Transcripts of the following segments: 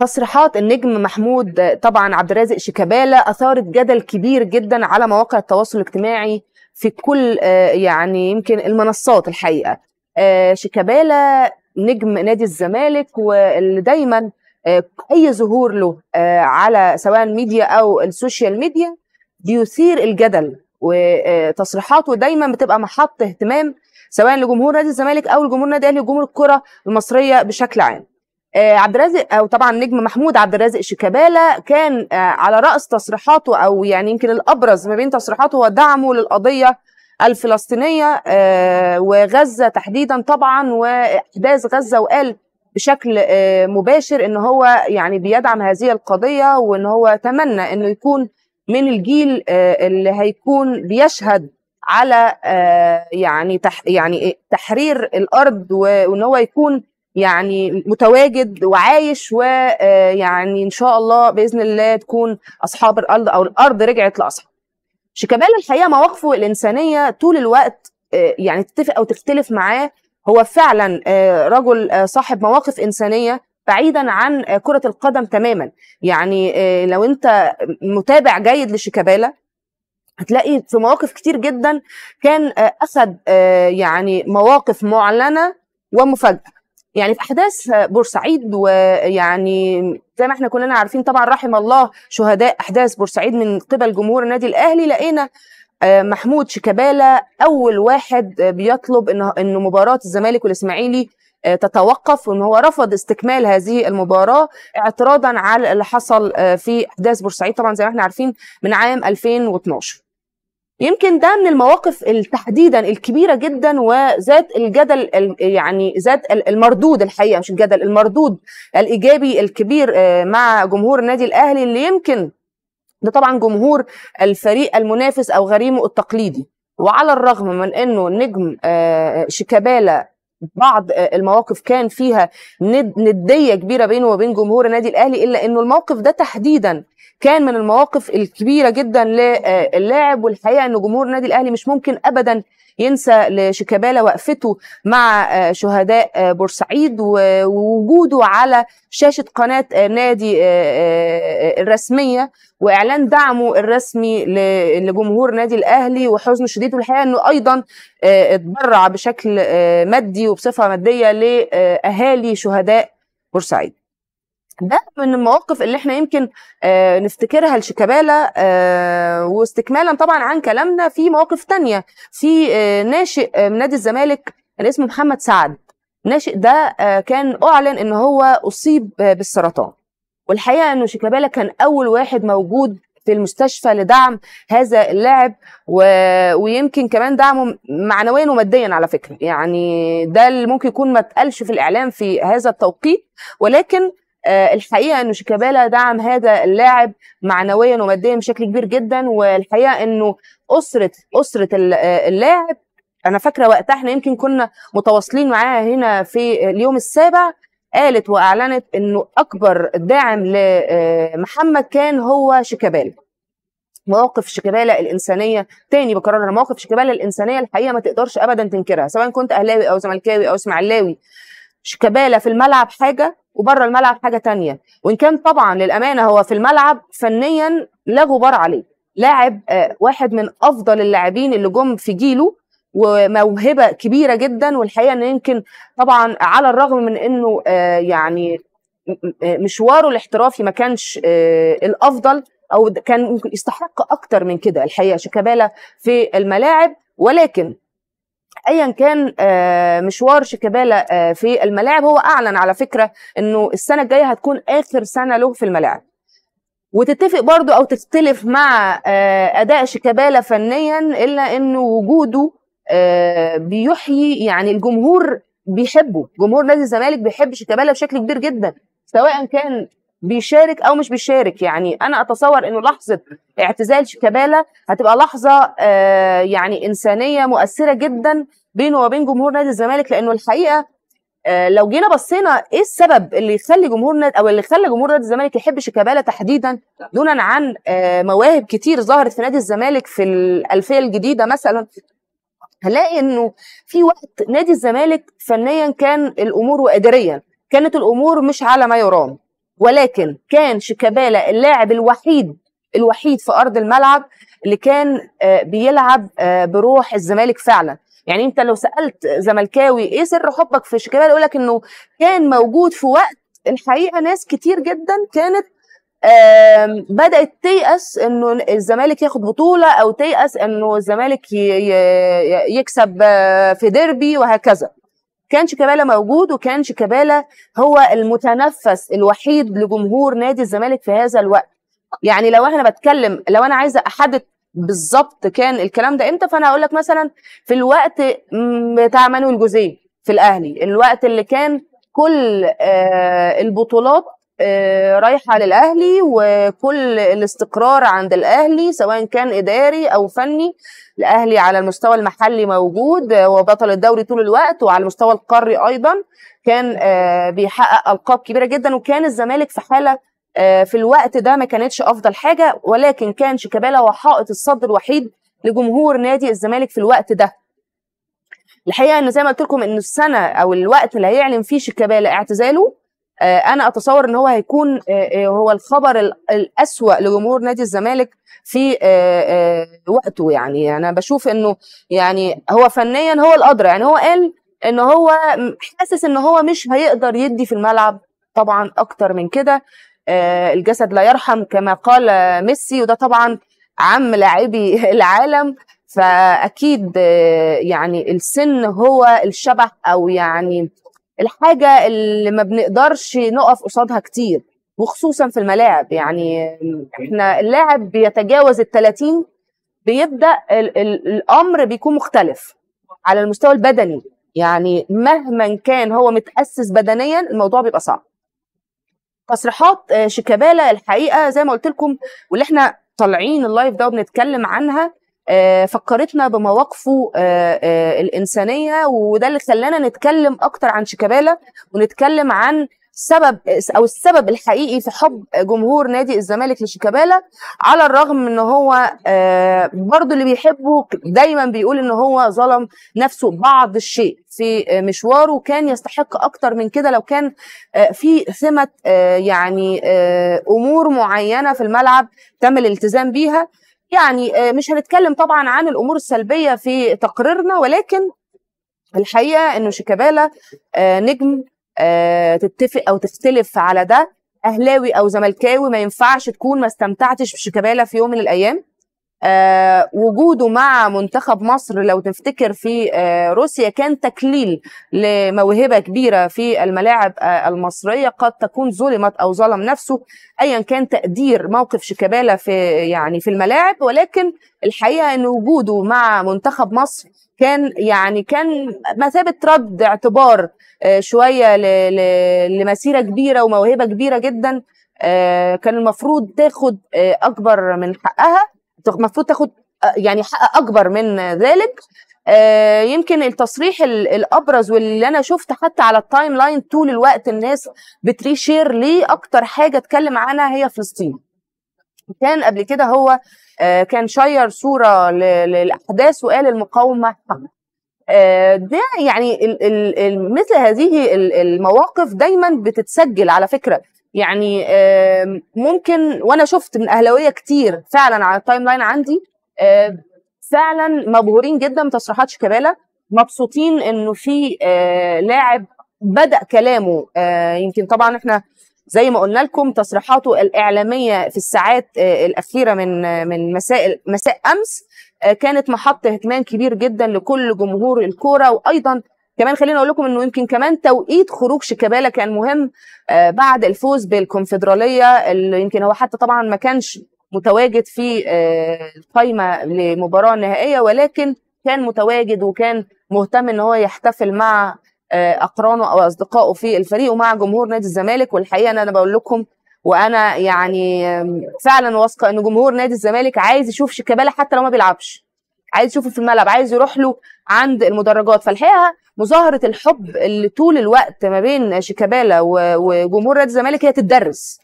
تصريحات النجم محمود طبعا عبد الرازق شيكابالا اثارت جدل كبير جدا على مواقع التواصل الاجتماعي في كل آه، يعني يمكن المنصات الحقيقه آه، شيكابالا نجم نادي الزمالك واللي دايما آه، اي ظهور له على سواء الميديا او السوشيال ميديا بيثير الجدل وتصريحاته دايما بتبقى محط اهتمام سواء لجمهور نادي الزمالك او لجمهور نادي الاهلي وجمهور الكره المصريه بشكل عام آه، عبد الرازق او طبعا نجم محمود عبد الرازق شيكابالا كان آه، على راس تصريحاته او يعني يمكن الابرز ما بين تصريحاته هو دعمه للقضيه الفلسطينيه آه، وغزه تحديدا طبعا واحداث غزه وقال بشكل مباشر ان هو يعني بيدعم هذه القضيه وان هو تمنى انه يكون من الجيل اللي هيكون بيشهد على يعني يعني تحرير الارض وان هو يكون يعني متواجد وعايش ويعني آه، ان شاء الله باذن الله تكون اصحاب الارض او الارض رجعت لاصحاب شيكابالا الحقيقه مواقفه الانسانيه طول الوقت آه، يعني تتفق او تختلف معاه هو فعلا آه، رجل صاحب مواقف انسانيه بعيدا عن كره القدم تماما يعني لو انت متابع جيد لشيكابالا هتلاقي في مواقف كتير جدا كان اخذ يعني مواقف معلنه ومفاجاه يعني في احداث بورسعيد ويعني زي ما احنا كلنا عارفين طبعا رحم الله شهداء احداث بورسعيد من قبل جمهور النادي الاهلي لقينا آه، محمود شيكابالا اول واحد بيطلب ان ان مباراه الزمالك والاسماعيلي آه، تتوقف وان هو رفض استكمال هذه المباراه اعتراضا على اللي حصل آه، في احداث بورسعيد طبعا زي ما احنا عارفين من عام 2012 يمكن ده من المواقف تحديدا الكبيره جدا وذات الجدل يعني ذات المردود الحقيقه مش الجدل المردود الايجابي الكبير آه، مع جمهور النادي الاهلي اللي يمكن ده طبعا جمهور الفريق المنافس او غريمه التقليدي وعلى الرغم من انه نجم آه، شيكابالا بعض آه، المواقف كان فيها نديه كبيره بينه وبين جمهور النادي الاهلي الا انه الموقف ده تحديدا كان من المواقف الكبيره جدا آه، للاعب والحقيقه ان جمهور النادي الاهلي مش ممكن ابدا ينسى لشيكابالا وقفته مع آه، شهداء آه، بورسعيد ووجوده على شاشه قناه آه، نادي الرسميه واعلان دعمه الرسمي لجمهور نادي الاهلي وحزنه الشديد والحقيقه انه ايضا اتبرع بشكل مادي وبصفه ماديه لاهالي شهداء بورسعيد ده من المواقف اللي احنا يمكن آه نفتكرها لشيكابالا آه واستكمالا طبعا عن كلامنا في مواقف تانية في آه ناشئ آه، من نادي الزمالك كان اسمه محمد سعد الناشئ ده آه، كان اعلن ان هو اصيب بالسرطان والحقيقه انه شيكابالا كان اول واحد موجود في المستشفى لدعم هذا اللاعب و... ويمكن كمان دعمه معنويا وماديا على فكره يعني ده اللي ممكن يكون ما اتقالش في الاعلام في هذا التوقيت ولكن آه، الحقيقه انه شيكابالا دعم هذا اللاعب معنويا وماديا بشكل كبير جدا والحقيقه انه اسره اسره آه، اللاعب انا فاكره وقتها احنا يمكن كنا متواصلين معاها هنا في اليوم السابع قالت واعلنت انه اكبر داعم لمحمد آه، كان هو شيكابالا مواقف شيكابالا الانسانيه تاني بكررها مواقف شيكابالا الانسانيه الحقيقه ما تقدرش ابدا تنكرها سواء كنت اهلاوي او زملكاوي او اسماعيلاوي شيكابالا في الملعب حاجه وبره الملعب حاجه تانية وان كان طبعا للامانه هو في الملعب فنيا لا غبار عليه لاعب آه، واحد من افضل اللاعبين اللي جم في جيله وموهبه كبيره جدا والحقيقه ان يمكن طبعا على الرغم من انه آه، يعني آه، مشواره الاحترافي ما كانش الافضل او كان يستحق اكتر من كده الحقيقه شيكابالا في الملاعب ولكن ايا كان آه، مشوار شيكابالا آه، في الملاعب هو اعلن على فكره انه السنه الجايه هتكون اخر سنه له في الملاعب وتتفق برضو او تختلف مع آه، اداء شيكابالا فنيا الا انه وجوده بيحيي يعني الجمهور بيحبه جمهور نادي الزمالك بيحب شيكابالا بشكل كبير جدا سواء كان بيشارك او مش بيشارك يعني انا اتصور انه لحظه اعتزال شيكابالا هتبقى لحظه آه يعني انسانيه مؤثره جدا بينه وبين جمهور نادي الزمالك لانه الحقيقه آه لو جينا بصينا ايه السبب اللي يخلي جمهور نادي او اللي خلى جمهور نادي الزمالك يحب شيكابالا تحديدا دونا عن آه مواهب كتير ظهرت في نادي الزمالك في الالفيه الجديده مثلا هنلاقي انه في وقت نادي الزمالك فنيا كان الامور واداريا كانت الامور مش على ما يرام ولكن كان شيكابالا اللاعب الوحيد الوحيد في ارض الملعب اللي كان آه، بيلعب آه، بروح الزمالك فعلا يعني انت لو سالت زملكاوي ايه سر حبك في شيكابالا يقول لك انه كان موجود في وقت الحقيقه ناس كتير جدا كانت بدات تيأس انه الزمالك ياخد بطوله او تيأس انه الزمالك يكسب آه، في ديربي وهكذا كان شيكابالا موجود وكان شيكابالا هو المتنفس الوحيد لجمهور نادي الزمالك في هذا الوقت يعني لو احنا بتكلم لو انا عايزه احدد بالظبط كان الكلام ده امتى فانا هقول لك مثلا في الوقت بتاع مانويل جوزيه في الاهلي الوقت اللي كان كل آه، البطولات آه، رايحه للاهلي وكل الاستقرار عند الاهلي سواء كان اداري او فني الاهلي على المستوى المحلي موجود آه، وبطل الدوري طول الوقت وعلى المستوى القاري ايضا كان آه، بيحقق القاب كبيره جدا وكان الزمالك في حاله في الوقت ده ما كانتش افضل حاجه ولكن كان شيكابالا هو حائط الصد الوحيد لجمهور نادي الزمالك في الوقت ده الحقيقه ان زي ما قلت لكم ان السنه او الوقت اللي هيعلن فيه شيكابالا اعتزاله آه، انا اتصور ان هو هيكون آه، آه، هو الخبر الاسوا لجمهور نادي الزمالك في وقته يعني انا بشوف انه يعني هو فنيا هو الادرى يعني هو قال ان هو حاسس ان هو مش هيقدر يدي في الملعب طبعا اكتر من كده الجسد لا يرحم كما قال ميسي وده طبعا عم لاعبي العالم فاكيد يعني السن هو الشبح او يعني الحاجه اللي ما بنقدرش نقف قصادها كتير وخصوصا في الملاعب يعني احنا اللاعب بيتجاوز ال 30 بيبدا الـ الـ الامر بيكون مختلف على المستوى البدني يعني مهما كان هو متاسس بدنيا الموضوع بيبقى صعب تصريحات آه، شيكابالا الحقيقه زي ما قلت لكم واللي احنا طالعين اللايف ده وبنتكلم عنها آه، فكرتنا بمواقفه آه، آه، الانسانيه وده اللي خلانا نتكلم اكتر عن شيكابالا ونتكلم عن سبب او السبب الحقيقي في حب جمهور نادي الزمالك لشيكابالا على الرغم من ان هو برضه اللي بيحبه دايما بيقول ان هو ظلم نفسه بعض الشيء في مشواره وكان يستحق اكتر من كده لو كان في ثمه يعني امور معينه في الملعب تم الالتزام بيها يعني آه، مش هنتكلم طبعا عن الامور السلبيه في تقريرنا ولكن الحقيقه انه شيكابالا آه، نجم آه، تتفق او تختلف على ده اهلاوي او زملكاوي ما ينفعش تكون ما استمتعتش بشيكابالا في يوم من الايام آه، وجوده مع منتخب مصر لو تفتكر في آه، روسيا كان تكليل لموهبه كبيره في الملاعب آه، المصريه قد تكون ظلمت او ظلم نفسه ايا كان تقدير موقف شيكابالا في يعني في الملاعب ولكن الحقيقه ان وجوده مع منتخب مصر كان يعني كان مثابه رد اعتبار شويه لمسيره كبيره وموهبه كبيره جدا كان المفروض تاخد اكبر من حقها المفروض تاخد يعني حق اكبر من ذلك آه، يمكن التصريح الابرز واللي انا شفت حتى على التايم لاين طول الوقت الناس بتريشير ليه اكتر حاجه اتكلم عنها هي فلسطين كان قبل كده هو آه، كان شير صوره للاحداث وقال المقاومه آه، ده يعني مثل هذه المواقف دايما بتتسجل على فكره يعني ممكن وانا شفت من اهلاويه كتير فعلا على التايم لاين عندي فعلا مبهورين جدا بتصريحات شيكابالا مبسوطين انه في آه، لاعب بدا كلامه آه، يمكن طبعا احنا زي ما قلنا لكم تصريحاته الاعلاميه في الساعات آه، الاخيره من من مساء مساء امس كانت محط اهتمام كبير جدا لكل جمهور الكوره وايضا كمان خليني اقول لكم انه يمكن كمان توقيت خروج شيكابالا كان مهم آه، بعد الفوز بالكونفدراليه اللي يمكن هو حتى طبعا ما كانش متواجد في القايمه آه، للمباراه النهائيه ولكن كان متواجد وكان مهتم ان هو يحتفل مع آه، اقرانه او اصدقائه في الفريق ومع جمهور نادي الزمالك والحقيقه انا بقول لكم وانا يعني فعلا واثقه ان جمهور نادي الزمالك عايز يشوف شيكابالا حتى لو ما بيلعبش عايز يشوفه في الملعب عايز يروح له عند المدرجات فالحقيقه مظاهره الحب اللي طول الوقت ما بين شيكابالا وجمهور نادي الزمالك هي تتدرس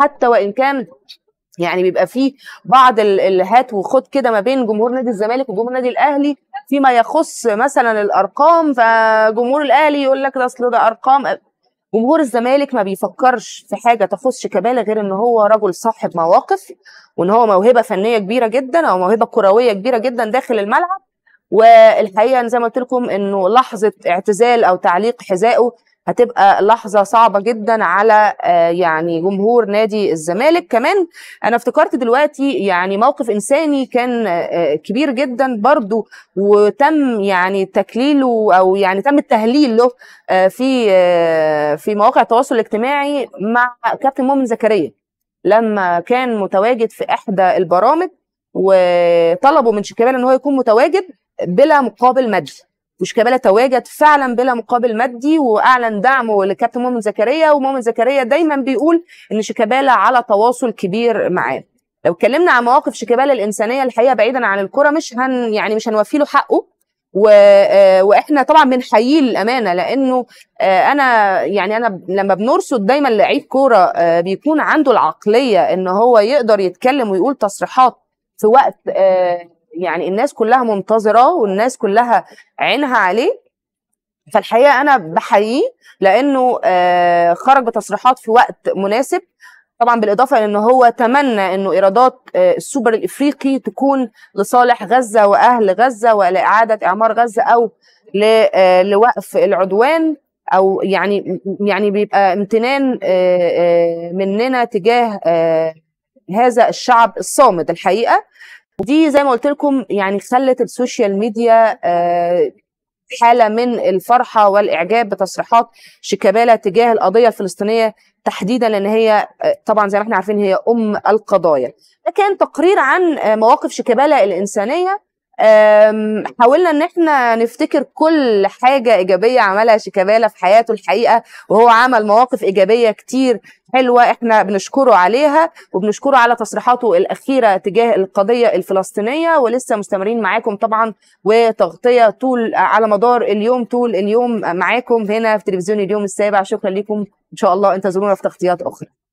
حتى وان كان يعني بيبقى فيه بعض الهات وخد كده ما بين جمهور نادي الزمالك وجمهور نادي الاهلي فيما يخص مثلا الارقام فجمهور الاهلي يقول لك ده اصل ده ارقام جمهور الزمالك ما بيفكرش في حاجه تخص شيكابالا غير ان هو رجل صاحب مواقف وان هو موهبه فنيه كبيره جدا او موهبه كرويه كبيره جدا داخل الملعب والحقيقه زي ما قلت لكم انه لحظه اعتزال او تعليق حذائه هتبقى لحظه صعبه جدا على آه، يعني جمهور نادي الزمالك كمان انا افتكرت دلوقتي يعني موقف انساني كان آه، آه، كبير جدا برضو وتم يعني تكليله او يعني تم التهليل له في في مواقع التواصل الاجتماعي مع كابتن مؤمن زكريا لما كان متواجد في احدى البرامج وطلبوا من شيكابالا ان هو يكون متواجد بلا مقابل مادي مش تواجد فعلا بلا مقابل مادي واعلن دعمه لكابتن مؤمن زكريا ومؤمن زكريا دايما بيقول ان شيكابالا على تواصل كبير معاه لو اتكلمنا عن مواقف شيكابالا الانسانيه الحقيقه بعيدا عن الكره مش هن يعني مش هنوفي له حقه و... آه، واحنا طبعا بنحييه للامانه لانه آه، انا يعني انا لما بنرصد دايما لعيب كوره آه، بيكون عنده العقليه ان هو يقدر يتكلم ويقول تصريحات في وقت يعني الناس كلها منتظره والناس كلها عينها عليه فالحقيقه انا بحييه لانه آه، خرج بتصريحات في وقت مناسب طبعا بالاضافه ان هو تمنى انه ايرادات آه، السوبر الافريقي تكون لصالح غزه واهل غزه ولاعاده اعمار غزه او آه، لوقف العدوان او يعني يعني بيبقى امتنان مننا تجاه هذا الشعب الصامد الحقيقه دي زي ما قلت لكم يعني خلت السوشيال ميديا آه، حالة من الفرحة والإعجاب بتصريحات شيكابالا تجاه القضية الفلسطينية تحديدا لأن هي آه، طبعا زي ما احنا عارفين هي أم القضايا ده كان تقرير عن آه، مواقف شيكابالا الإنسانية حاولنا ان احنا نفتكر كل حاجه ايجابيه عملها شيكابالا في حياته الحقيقه وهو عمل مواقف ايجابيه كتير حلوه احنا بنشكره عليها وبنشكره على تصريحاته الاخيره تجاه القضيه الفلسطينيه ولسه مستمرين معاكم طبعا وتغطيه طول على مدار اليوم طول اليوم معاكم هنا في تلفزيون اليوم السابع شكرا لكم ان شاء الله انتظرونا في تغطيات اخرى